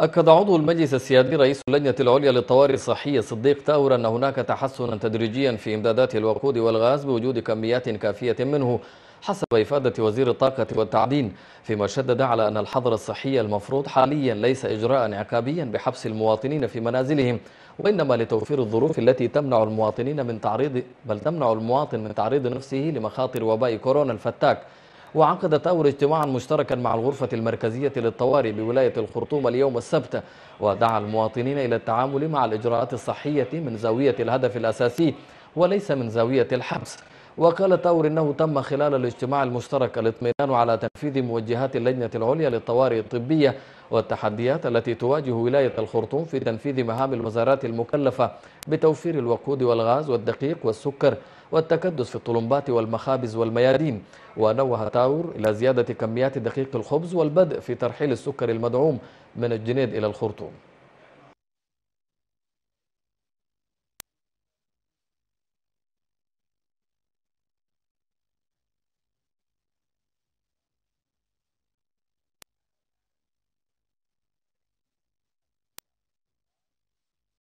أكد عضو المجلس السيادي رئيس اللجنة العليا للطوارئ الصحية صديق تاور أن هناك تحسنا تدريجيا في إمدادات الوقود والغاز بوجود كميات كافية منه حسب إفادة وزير الطاقة والتعدين فيما شدد على أن الحظر الصحي المفروض حاليا ليس إجراء عقابيا بحبس المواطنين في منازلهم وإنما لتوفير الظروف التي تمنع المواطنين من تعريض بل تمنع المواطن من تعريض نفسه لمخاطر وباء كورونا الفتاك وعقد طور اجتماعا مشتركا مع الغرفة المركزية للطوارئ بولاية الخرطوم اليوم السبت ودعا المواطنين إلى التعامل مع الإجراءات الصحية من زاوية الهدف الأساسي وليس من زاوية الحبس وقال طور انه تم خلال الاجتماع المشترك الاطمئنان على تنفيذ موجهات اللجنه العليا للطوارئ الطبيه والتحديات التي تواجه ولاية الخرطوم في تنفيذ مهام الوزارات المكلفة بتوفير الوقود والغاز والدقيق والسكر والتكدس في الطلمبات والمخابز والميادين ونوه تاور إلى زيادة كميات دقيق الخبز والبدء في ترحيل السكر المدعوم من الجنيد إلى الخرطوم